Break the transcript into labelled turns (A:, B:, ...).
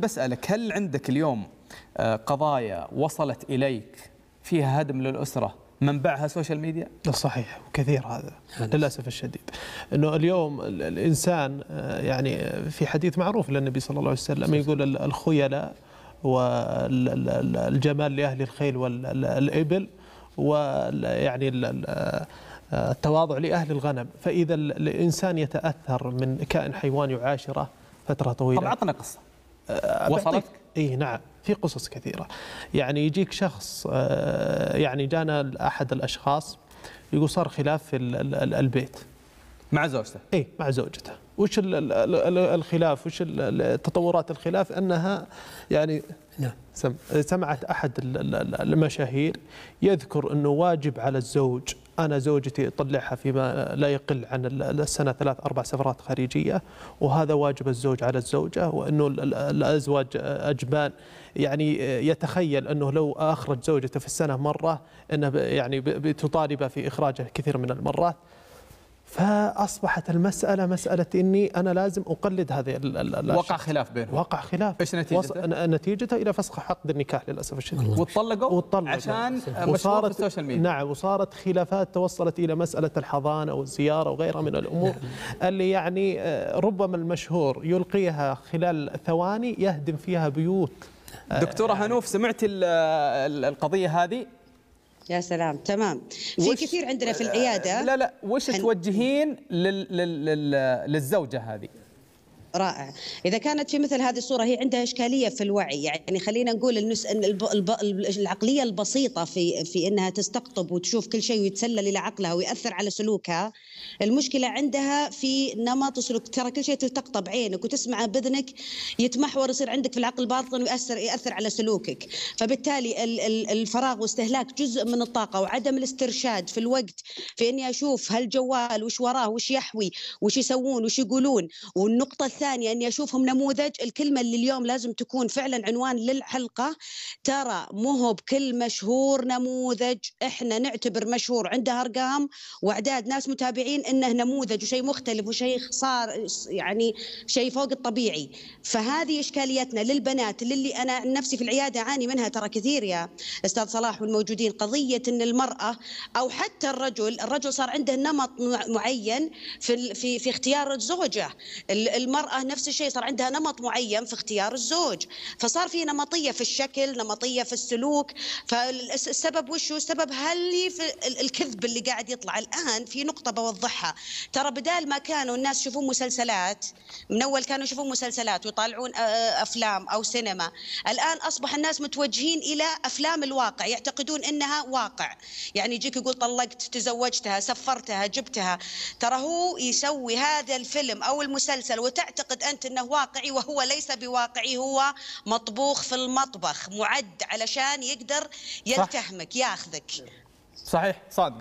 A: بسألك هل عندك اليوم آه، قضايا وصلت إليك فيها هدم للأسرة منبعها سوشيال ميديا؟ صحيح وكثير هذا للاسف الشديد انه اليوم الانسان آه، يعني في حديث معروف للنبي صلى الله عليه وسلم يقول الخيلاء والجمال لاهل الخيل والابل ويعني آه، التواضع لاهل الغنم فاذا الانسان يتاثر من كائن حيوان يعاشره فتره طويله طب عطنا قصه أه، وصلتك؟ اي نعم في قصص كثيره يعني يجيك شخص أه، يعني جانا احد الاشخاص يقول صار خلاف في البيت مع زوجته اي مع زوجته وش الخلاف وش تطورات الخلاف انها يعني نعم، سمعت احد المشاهير يذكر انه واجب على الزوج أنا زوجتي أطلعها فيما لا يقل عن السنة ثلاث أربع سفرات خارجية وهذا واجب الزوج على الزوجة وأنه الأزواج أجبان يعني يتخيل أنه لو أخرج زوجته في السنة مرة أنه يعني بتطالبه في إخراجه كثير من المرات فاصبحت المساله مساله اني انا لازم اقلد هذه وقع خلاف بينهم وقع خلاف ايش نتيجته؟ نتيجته الى فسخ عقد النكاح للاسف الشديد وتطلقوا وتطلقوا عشان مشهور في السوشيال ميديا نعم وصارت خلافات توصلت الى مساله الحضانه والزياره وغيرها من الامور نعم. اللي يعني آه، ربما المشهور يلقيها خلال ثواني يهدم
B: فيها بيوت آه، دكتوره
A: هنوف سمعت القضيه هذه
B: يا سلام تمام في كثير عندنا في العياده
A: لا لا وش توجهين لل... لل... لل... للزوجه هذه
B: رائع اذا كانت في مثل هذه الصوره هي عندها اشكاليه في الوعي يعني خلينا نقول النس... الب... الب... العقليه البسيطه في في انها تستقطب وتشوف كل شيء ويتسلل الى عقلها وياثر على سلوكها المشكله عندها في نمط سلوك ترى كل شيء تلتقطه بعينك وتسمعه باذنك يتمحور يصير عندك في العقل الباطن وياثر ياثر على سلوكك فبالتالي الفراغ واستهلاك جزء من الطاقه وعدم الاسترشاد في الوقت في اني اشوف هالجوال وش وراه وش يحوي وش يسوون وش يقولون والنقطه الثانية اني اشوفهم نموذج الكلمه اللي اليوم لازم تكون فعلا عنوان للحلقه ترى مو بكل مشهور نموذج احنا نعتبر مشهور عنده ارقام واعداد ناس متابعين انه نموذج وشيء مختلف وشيء صار يعني شيء فوق الطبيعي فهذه اشكاليتنا للبنات للي انا نفسي في العياده اعاني منها ترى كثير يا استاذ صلاح والموجودين قضيه ان المراه او حتى الرجل الرجل صار عنده نمط معين في في في اختيار الزوجة المراه المرأة نفس الشيء صار عندها نمط معين في اختيار الزوج فصار في نمطية في الشكل نمطية في السلوك فالسبب وشو السبب هل في الكذب اللي قاعد يطلع الآن في نقطة بوضحها ترى بدال ما كانوا الناس يشوفون مسلسلات من أول كانوا يشوفون مسلسلات ويطالعون آه، آه، أفلام أو سينما الآن أصبح الناس متوجهين إلى أفلام الواقع يعتقدون أنها واقع يعني يجيك يقول طلقت تزوجتها سفرتها جبتها ترى هو يسوي هذا الفيلم أو المسلسل وتعتقد تعتقد أنت أنه واقعي وهو ليس بواقعي هو مطبوخ في المطبخ معد علشان يقدر يلتهمك ياخذك
A: صحيح صادقة